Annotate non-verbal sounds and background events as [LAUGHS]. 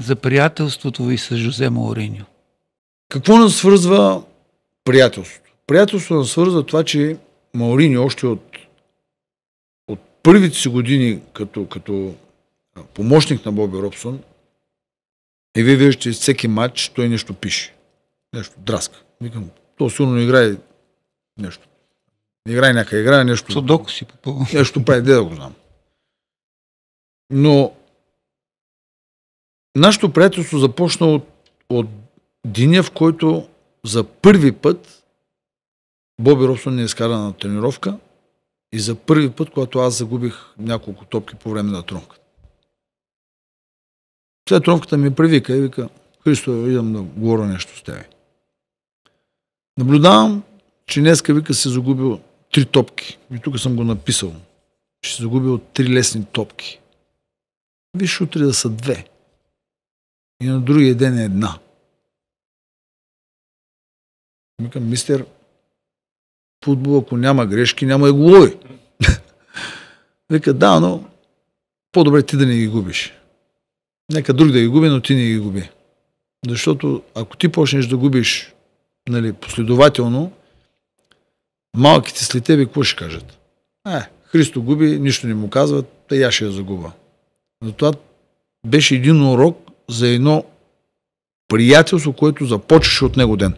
за приятелството ви с Жозе Мауриньо? Какво нас свързва приятелството? Приятелството нас свързва това, че Мауриньо още от, от първите си години като, като помощник на Боби Робсон, и е вие виждате всеки матч, той нещо пише. Нещо драска. Викам, то силно играе нещо. Не играе някъде, играе нещо. Судоко си попълва. Нещо прави, де да го знам. Но Нашето приятелство започна от, от деня, в който за първи път Боби Робсон ни е изкара на тренировка и за първи път, когато аз загубих няколко топки по време на тронката. След тронката ми привика и вика, Христо, идвам да говоря нещо с тебе. Наблюдавам, че днеска вика си загубил три топки. И тук съм го написал. Ще си загубил три лесни топки. Виж утре да са две и на другия ден е една. Викам, мистер, футбол, ако няма грешки, няма и голови. [LAUGHS] Вика, да, но по-добре ти да не ги губиш. Нека друг да ги губи, но ти не ги губи. Защото ако ти почнеш да губиш нали, последователно, малките след тебе какво ще кажат? Е, Христо губи, нищо не му казват, тъй я ще я загуба. Затова беше един урок, за едно приятелство, което започваше от него ден.